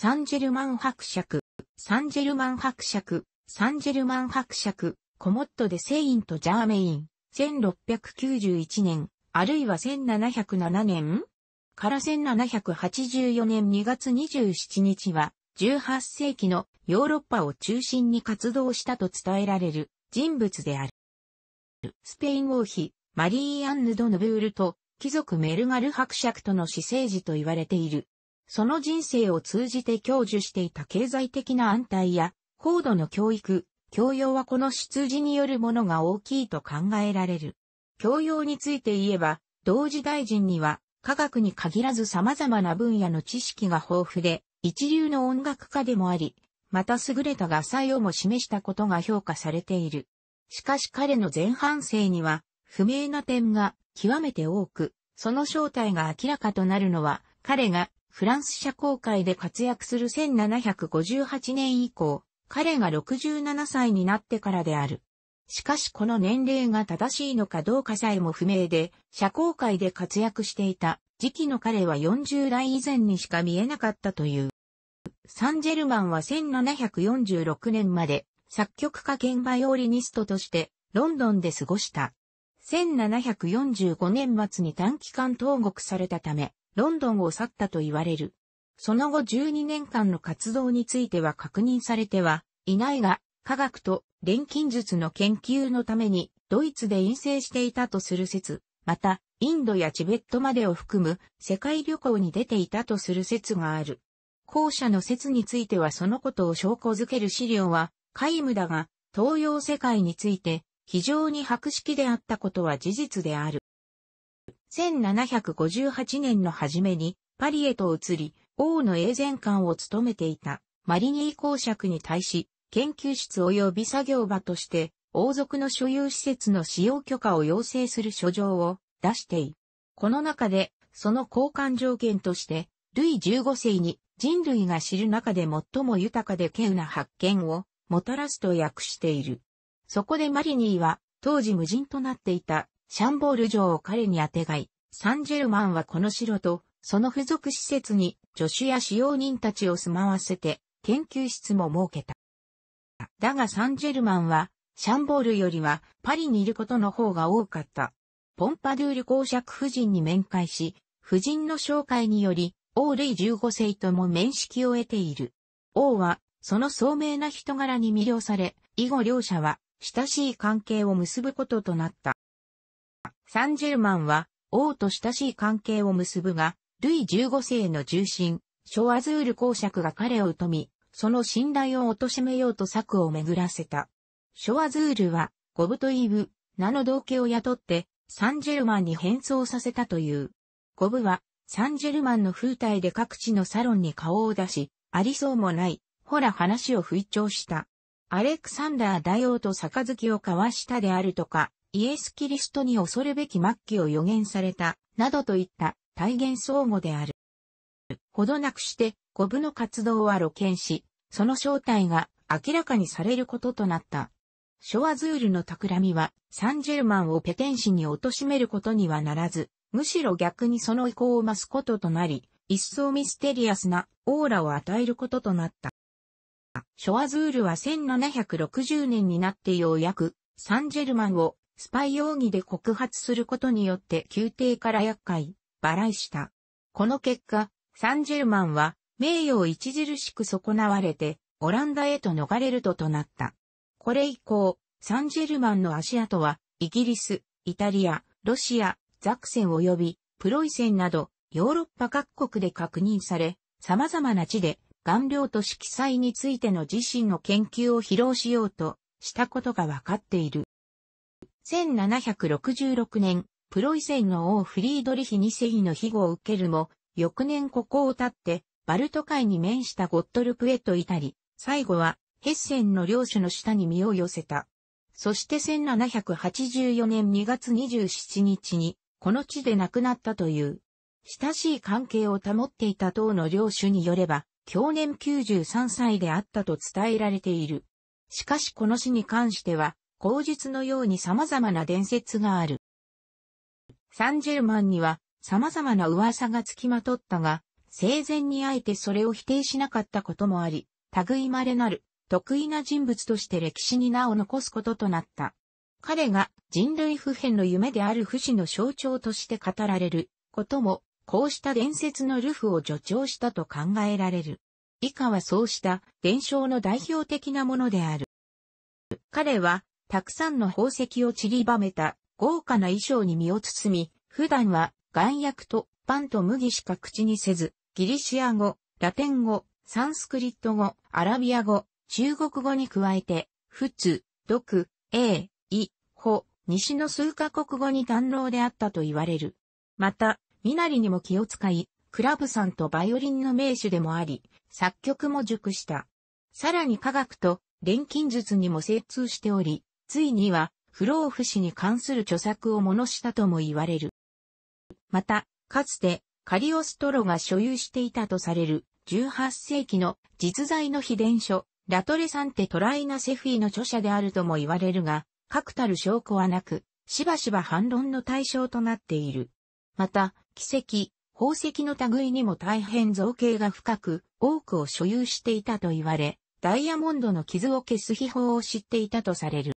サンジェルマン伯爵、サンジェルマン伯爵、サンジェルマン伯爵、コモットでセイント・ジャーメイン、1691年、あるいは1707年から1784年2月27日は、18世紀のヨーロッパを中心に活動したと伝えられる人物である。スペイン王妃、マリー・アンヌ・ド・ヌブールと、貴族メルガル伯爵との私生児と言われている。その人生を通じて享受していた経済的な安泰や、高度の教育、教養はこの出自によるものが大きいと考えられる。教養について言えば、同時大臣には、科学に限らず様々な分野の知識が豊富で、一流の音楽家でもあり、また優れた画才をも示したことが評価されている。しかし彼の前半生には、不明な点が極めて多く、その正体が明らかとなるのは、彼がフランス社交界で活躍する1758年以降、彼が67歳になってからである。しかしこの年齢が正しいのかどうかさえも不明で、社交界で活躍していた時期の彼は40代以前にしか見えなかったという。サンジェルマンは1746年まで作曲家兼バイオリニストとしてロンドンで過ごした。1745年末に短期間投獄されたため、ロンドンを去ったと言われる。その後12年間の活動については確認されてはいないが、科学と錬金術の研究のためにドイツで陰性していたとする説、また、インドやチベットまでを含む世界旅行に出ていたとする説がある。後者の説についてはそのことを証拠づける資料は皆無だが、東洋世界について非常に博識であったことは事実である。1758年の初めにパリへと移り、王の永全官を務めていたマリニー公爵に対し、研究室及び作業場として、王族の所有施設の使用許可を要請する書状を出してい。この中で、その交換条件として、ルイ15世に人類が知る中で最も豊かで稀有な発見をもたらすと訳している。そこでマリニーは、当時無人となっていたシャンボール城を彼にあてがい、サンジェルマンはこの城と、その付属施設に助手や使用人たちを住まわせて、研究室も設けた。だがサンジェルマンは、シャンボールよりはパリにいることの方が多かった。ポンパドゥール公爵夫人に面会し、夫人の紹介により、王類15世とも面識を得ている。王は、その聡明な人柄に魅了され、以後両者は、親しい関係を結ぶこととなった。サンジェルマンは王と親しい関係を結ぶが、ルイ15世の重臣、ショアズール公爵が彼を疎み、その信頼を貶めようと策を巡らせた。ショアズールは、ゴブとイブ、名の同家を雇って、サンジェルマンに変装させたという。ゴブは、サンジェルマンの風体で各地のサロンに顔を出し、ありそうもない、ほら話を吹聴した。アレクサンダー大王と杯を交わしたであるとか、イエス・キリストに恐るべき末期を予言された、などといった体現相互である。ほどなくして、五部の活動は露見し、その正体が明らかにされることとなった。ショアズールの企みは、サンジェルマンをペテン氏に貶めることにはならず、むしろ逆にその意向を増すこととなり、一層ミステリアスなオーラを与えることとなった。ショアズールは1760年になってようやくサンジェルマンをスパイ容疑で告発することによって宮廷から厄介、払いした。この結果、サンジェルマンは名誉を著しく損なわれて、オランダへと逃れるととなった。これ以降、サンジェルマンの足跡は、イギリス、イタリア、ロシア、ザクセン及び、プロイセンなど、ヨーロッパ各国で確認され、様々な地で、顔料と色彩についての自身の研究を披露しようとしたことがわかっている。1766年、プロイセンの王フリードリヒ二世の庇護を受けるも、翌年ここを立って、バルト海に面したゴットルプへと至り、最後はヘッセンの領主の下に身を寄せた。そして1784年2月27日に、この地で亡くなったという。親しい関係を保っていた党の領主によれば、去年93歳であったと伝えられている。しかしこの死に関しては、口述のように様々な伝説がある。サンジェルマンには様々な噂がつきまとったが、生前にあえてそれを否定しなかったこともあり、類まれなる、得意な人物として歴史に名を残すこととなった。彼が人類普遍の夢である不死の象徴として語られることも、こうした伝説のルフを助長したと考えられる。以下はそうした伝承の代表的なものである。彼はたくさんの宝石を散りばめた豪華な衣装に身を包み、普段は眼薬とパンと麦しか口にせず、ギリシア語、ラテン語、サンスクリット語、アラビア語、中国語に加えて、仏、読、英、イ、ホ、西の数カ国語に堪能であったと言われる。また、身なりにも気を使い、クラブさんとバイオリンの名手でもあり、作曲も熟した。さらに科学と錬金術にも精通しており、ついには、不老不死に関する著作を物したとも言われる。また、かつて、カリオストロが所有していたとされる、18世紀の実在の秘伝書、ラトレサンテトライナセフィの著者であるとも言われるが、確たる証拠はなく、しばしば反論の対象となっている。また、奇跡、宝石の類にも大変造形が深く、多くを所有していたと言われ、ダイヤモンドの傷を消す秘宝を知っていたとされる。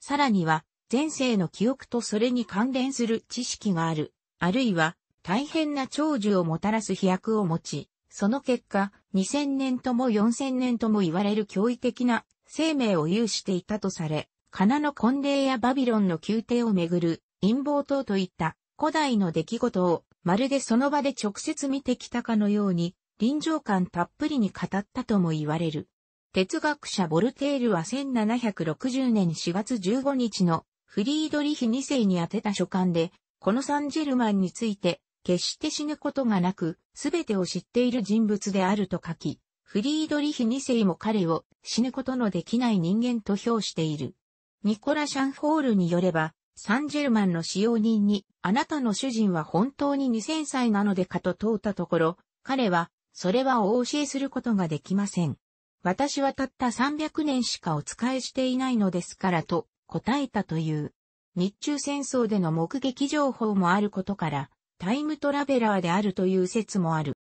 さらには、前世の記憶とそれに関連する知識がある、あるいは、大変な長寿をもたらす飛躍を持ち、その結果、2000年とも4000年とも言われる驚異的な生命を有していたとされ、カナの婚礼やバビロンの宮廷をめぐる陰謀等といった古代の出来事をまるでその場で直接見てきたかのように臨場感たっぷりに語ったとも言われる。哲学者ボルテールは1760年4月15日のフリードリヒ2世に宛てた書簡で、このサンジェルマンについて、決して死ぬことがなく、すべてを知っている人物であると書き、フリードリヒ2世も彼を死ぬことのできない人間と評している。ニコラ・シャンホールによれば、サンジェルマンの使用人に、あなたの主人は本当に2000歳なのでかと問うたところ、彼は、それはお教えすることができません。私はたった300年しかお使いしていないのですからと答えたという。日中戦争での目撃情報もあることから、タイムトラベラーであるという説もある。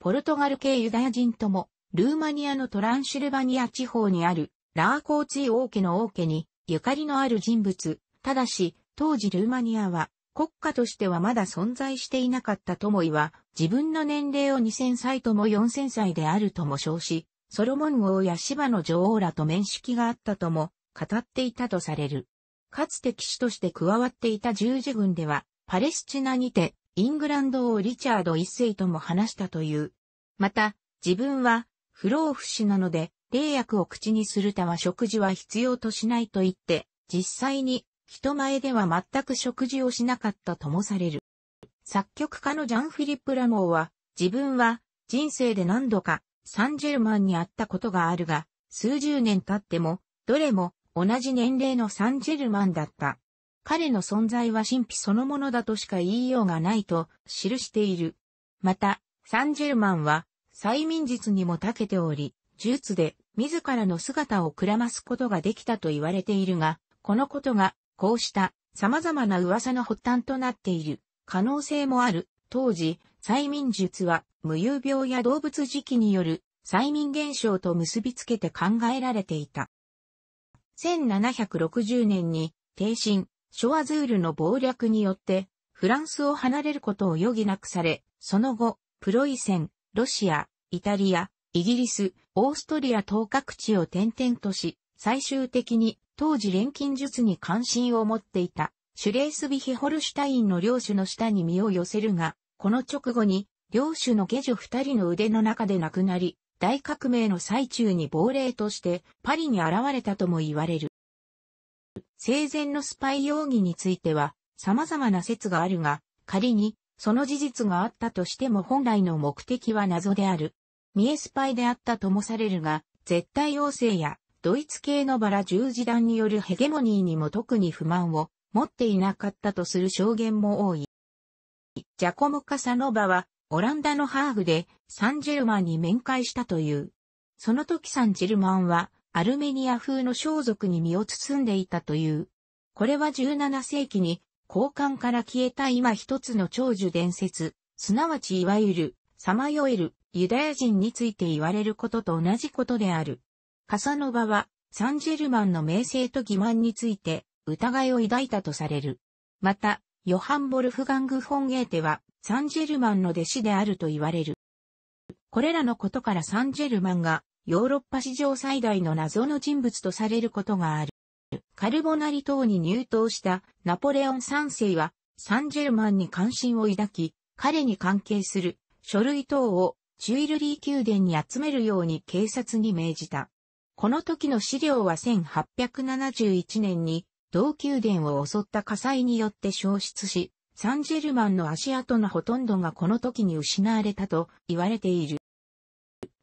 ポルトガル系ユダヤ人とも、ルーマニアのトランシルバニア地方にある、ラーコーツィ王家の王家に、ゆかりのある人物、ただし、当時ルーマニアは、国家としてはまだ存在していなかったともいわ、自分の年齢を2000歳とも4000歳であるとも称し、ソロモン王や芝の女王らと面識があったとも語っていたとされる。かつて騎士として加わっていた十字軍では、パレスチナにて、イングランド王リチャード一世とも話したという。また、自分は、不老不死なので、霊薬を口にするたは食事は必要としないと言って、実際に、人前では全く食事をしなかったともされる。作曲家のジャン・フィリップ・ラモーは、自分は、人生で何度か、ルマ万にあったことがあるが、数十年経っても、どれも同じ年齢のサンジェルマンだった。彼の存在は神秘そのものだとしか言いようがないと記している。また、サンジェルマンは催眠術にも長けており、術で自らの姿をくらますことができたと言われているが、このことがこうした様々な噂の発端となっている可能性もある当時、催眠術は無遊病や動物磁気による催眠現象と結びつけて考えられていた。1760年に、帝神、ショアズールの謀略によって、フランスを離れることを余儀なくされ、その後、プロイセン、ロシア、イタリア、イギリス、オーストリア等各地を転々とし、最終的に当時錬金術に関心を持っていたシュレースビヒホルシュタインの領主の下に身を寄せるが、この直後に、領主の下女二人の腕の中で亡くなり、大革命の最中に亡霊としてパリに現れたとも言われる。生前のスパイ容疑については様々な説があるが、仮にその事実があったとしても本来の目的は謎である。見えスパイであったともされるが、絶対王政やドイツ系のバラ十字団によるヘゲモニーにも特に不満を持っていなかったとする証言も多い。ジャコム・カサノバは、オランダのハーフで、サンジェルマンに面会したという。その時サンジェルマンは、アルメニア風の装束に身を包んでいたという。これは17世紀に、交換から消えた今一つの長寿伝説、すなわちいわゆる、さまよえる、ユダヤ人について言われることと同じことである。カサノバは、サンジェルマンの名声と欺瞞について、疑いを抱いたとされる。また、ヨハン・ボルフガング・フォン・ゲーテは、サンジェルマンの弟子であると言われる。これらのことからサンジェルマンが、ヨーロッパ史上最大の謎の人物とされることがある。カルボナリ島に入党したナポレオン3世は、サンジェルマンに関心を抱き、彼に関係する書類等をジュイルリー宮殿に集めるように警察に命じた。この時の資料は1871年に同宮殿を襲った火災によって消失し、サンジェルマンの足跡のほとんどがこの時に失われたと言われている。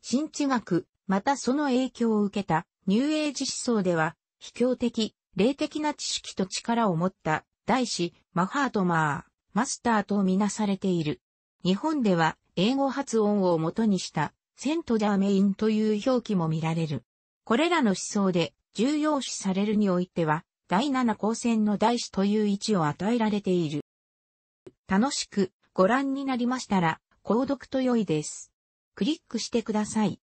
新地学、またその影響を受けたニューエイジ思想では、秘境的、霊的な知識と力を持った大師、マハートマー、マスターとみなされている。日本では英語発音を元にしたセントダーメインという表記も見られる。これらの思想で重要視されるにおいては、第7高専の大師という位置を与えられている。楽しくご覧になりましたら、購読と良いです。クリックしてください。